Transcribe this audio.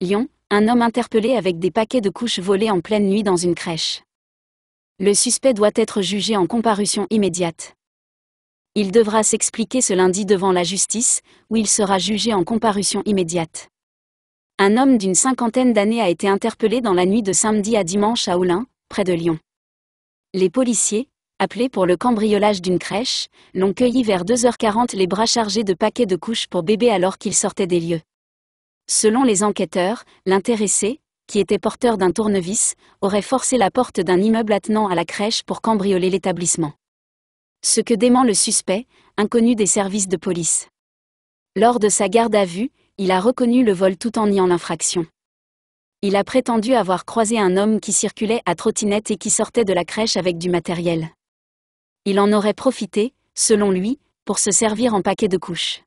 Lyon, un homme interpellé avec des paquets de couches volés en pleine nuit dans une crèche. Le suspect doit être jugé en comparution immédiate. Il devra s'expliquer ce lundi devant la justice, où il sera jugé en comparution immédiate. Un homme d'une cinquantaine d'années a été interpellé dans la nuit de samedi à dimanche à Oulin, près de Lyon. Les policiers, appelés pour le cambriolage d'une crèche, l'ont cueilli vers 2h40 les bras chargés de paquets de couches pour bébé alors qu'il sortait des lieux. Selon les enquêteurs, l'intéressé, qui était porteur d'un tournevis, aurait forcé la porte d'un immeuble attenant à la crèche pour cambrioler l'établissement. Ce que dément le suspect, inconnu des services de police. Lors de sa garde à vue, il a reconnu le vol tout en niant l'infraction. Il a prétendu avoir croisé un homme qui circulait à trottinette et qui sortait de la crèche avec du matériel. Il en aurait profité, selon lui, pour se servir en paquet de couches.